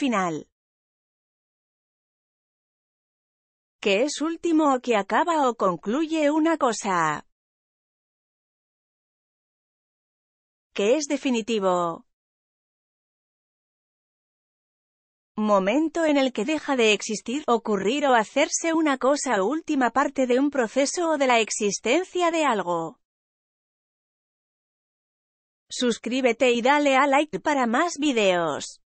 final. Que es último o que acaba o concluye una cosa. Que es definitivo. momento en el que deja de existir, ocurrir o hacerse una cosa o última parte de un proceso o de la existencia de algo. Suscríbete y dale a like para más videos.